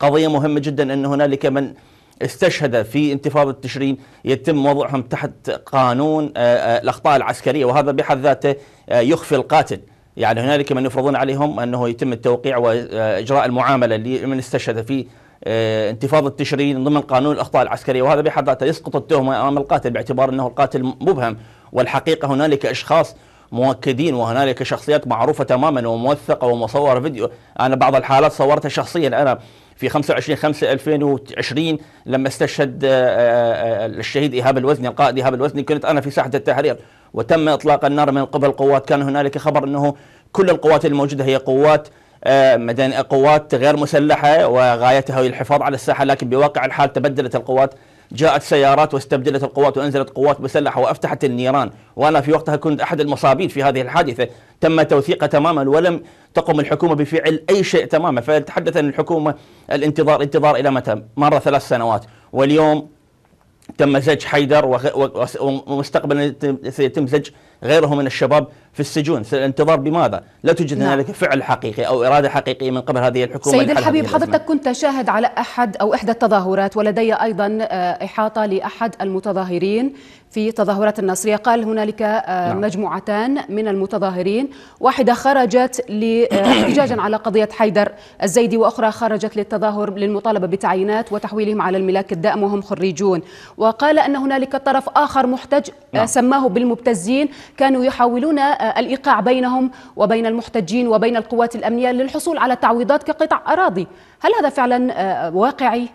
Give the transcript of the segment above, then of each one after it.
قضية مهمة جدا أن هنالك من استشهد في انتفاضة تشرين يتم وضعهم تحت قانون آه، آه، الأخطاء العسكرية وهذا بحد ذاته آه، يخفي القاتل يعني هنالك من يفرضون عليهم أنه يتم التوقيع وإجراء المعاملة لمن استشهد في انتفاضة تشرين ضمن قانون الأخطاء العسكرية وهذا بحد ذاته يسقط التهمة أمام القاتل باعتبار أنه القاتل مبهم والحقيقة هنالك أشخاص مؤكدين وهنالك شخصيات معروفه تماما وموثقه ومصوره فيديو انا بعض الحالات صورتها شخصيا انا في 25 5 2020 لما استشهد آه، آه، آه، الشهيد ايهاب الوزني القائد ايهاب الوزني كنت انا في ساحه التحرير وتم اطلاق النار من قبل قوات كان هنالك خبر انه كل القوات الموجوده هي قوات مدني قوات غير مسلحه وغايتها هي الحفاظ على الساحه لكن بواقع الحال تبدلت القوات جاءت سيارات واستبدلت القوات وانزلت قوات مسلحه وافتحت النيران وانا في وقتها كنت احد المصابين في هذه الحادثه تم توثيقه تماما ولم تقم الحكومه بفعل اي شيء تماما فتحدث ان الحكومه الانتظار انتظار الى متى؟ مر ثلاث سنوات واليوم تم زج حيدر ومستقبلا سيتم زج غيره من الشباب في السجون في الانتظار بماذا؟ لا توجد نعم. هنالك فعل حقيقي أو إرادة حقيقية من قبل هذه الحكومة سيد الحبيب حضرتك كنت شاهد على أحد أو إحدى التظاهرات ولدي أيضا آه، إحاطة لأحد المتظاهرين في تظاهرات الناصريه قال هنالك آه، نعم. مجموعتان من المتظاهرين واحدة خرجت آه، احتجاجا على قضية حيدر الزيدي وأخرى خرجت للتظاهر للمطالبة بتعيينات وتحويلهم على الملاك الدائم وهم خريجون وقال أن هنالك طرف آخر محتج نعم. سماه بالمبتزين كانوا يحاولون آه، الإيقاع بينهم وبين المحتجين وبين القوات الأمنية للحصول على تعويضات كقطع أراضي هل هذا فعلا آه، واقعي؟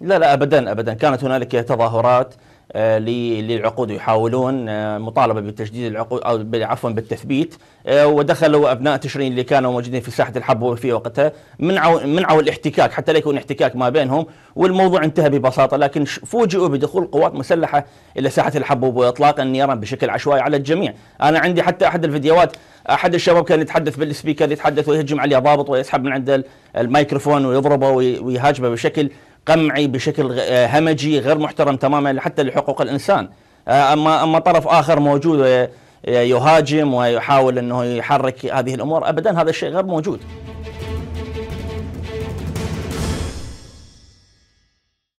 لا لا أبدا أبدا كانت هنالك تظاهرات آه، للعقود يحاولون آه، مطالبه بتجديد العقود او عفوا بالتثبيت آه، ودخلوا ابناء تشرين اللي كانوا موجودين في ساحه الحب في وقتها منعوا منعوا الاحتكاك حتى لا يكون احتكاك ما بينهم والموضوع انتهى ببساطه لكن فوجئوا بدخول قوات مسلحه الى ساحه الحبوب واطلاق النيران بشكل عشوائي على الجميع، انا عندي حتى احد الفيديوهات احد الشباب كان يتحدث بالسبيكر يتحدث ويهجم عليه ضابط ويسحب من عنده الميكروفون ويضربه ويهاجمه بشكل قمعي بشكل آه، همجي غير محترم تماما حتى لحقوق الانسان آه، اما اما طرف اخر موجود آه، يهاجم ويحاول انه يحرك هذه الامور ابدا هذا الشيء غير موجود